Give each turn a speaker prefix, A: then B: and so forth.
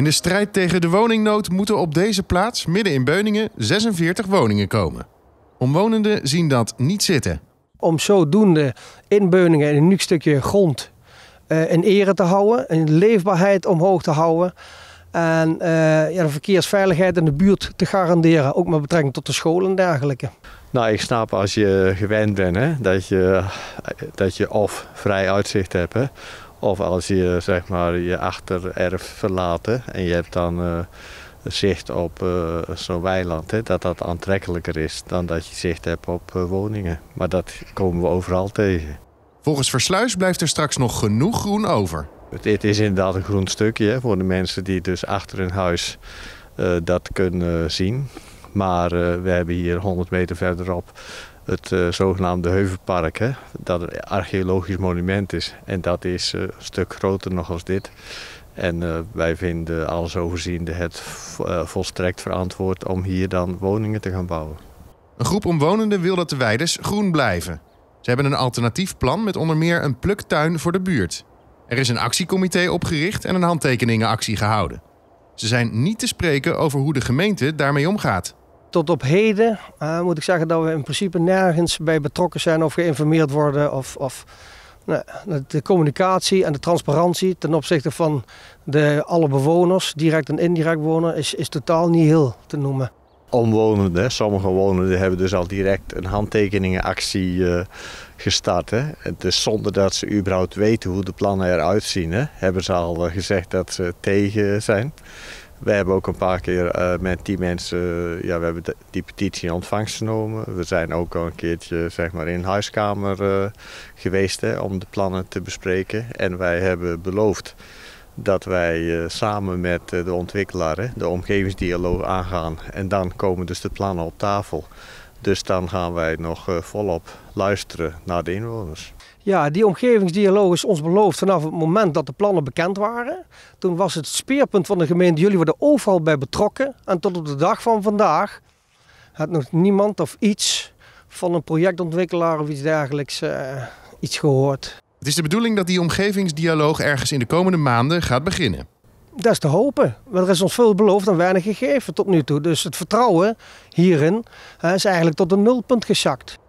A: In de strijd tegen de woningnood moeten op deze plaats, midden in Beuningen, 46 woningen komen. Omwonenden zien dat niet zitten.
B: Om zodoende in Beuningen een nieuw stukje grond eh, in ere te houden, een leefbaarheid omhoog te houden. En eh, de verkeersveiligheid in de buurt te garanderen, ook met betrekking tot de scholen en dergelijke.
C: Nou, ik snap als je gewend bent hè, dat, je, dat je of vrij uitzicht hebt, hè, of als je zeg maar je achtererf verlaten en je hebt dan eh, zicht op eh, zo'n weiland, hè, dat dat aantrekkelijker is dan dat je zicht hebt op eh, woningen. Maar dat komen we overal tegen. Volgens Versluis blijft er straks nog genoeg groen over. Het is inderdaad een groen stukje hè, voor de mensen die dus achter hun huis dat kunnen zien. Maar eh, we hebben hier 100 meter verderop het eh, zogenaamde Heuvelpark. Hè? Dat een archeologisch monument is. En dat is eh, een stuk groter nog als dit. En wij vinden alles overziende het volstrekt
A: verantwoord om hier dan woningen te gaan bouwen. Een groep omwonenden wil dat de weides groen blijven. Ze hebben een alternatief plan met onder meer een pluktuin voor de buurt. Er is een actiecomité opgericht en een handtekeningenactie gehouden. Ze zijn niet te spreken over hoe de gemeente
B: daarmee omgaat tot op heden eh, moet ik zeggen dat we in principe nergens bij betrokken zijn of geïnformeerd worden. Of, of nou, de communicatie en de transparantie ten opzichte van de, alle bewoners, direct en indirect wonen is, is totaal niet heel te noemen.
C: Omwonenden, sommige wonenden hebben dus al direct een handtekeningenactie eh, gestart. Hè. Dus zonder dat ze überhaupt weten hoe de plannen eruit zien, hè, hebben ze al eh, gezegd dat ze tegen zijn. We hebben ook een paar keer eh, met die mensen, eh, ja, we hebben de, die petitie in ontvangst genomen. We zijn ook al een keertje zeg maar, in huiskamer eh, geweest hè, om de plannen te bespreken. En wij hebben beloofd dat wij samen met de ontwikkelaar hè, de omgevingsdialoog aangaan. En dan komen dus de plannen op tafel. Dus dan gaan wij nog eh, volop luisteren naar de inwoners.
B: Ja, die omgevingsdialoog is ons beloofd vanaf het moment dat de plannen bekend waren. Toen was het speerpunt van de gemeente, jullie worden overal bij betrokken. En tot op de dag van vandaag had nog niemand of iets van een projectontwikkelaar of iets dergelijks eh, iets
A: gehoord. Het is de bedoeling dat die omgevingsdialoog ergens in de komende maanden gaat beginnen
B: dat is te hopen. Want er is ons veel beloofd en weinig gegeven tot nu toe. Dus het vertrouwen hierin is eigenlijk tot een nulpunt gezakt.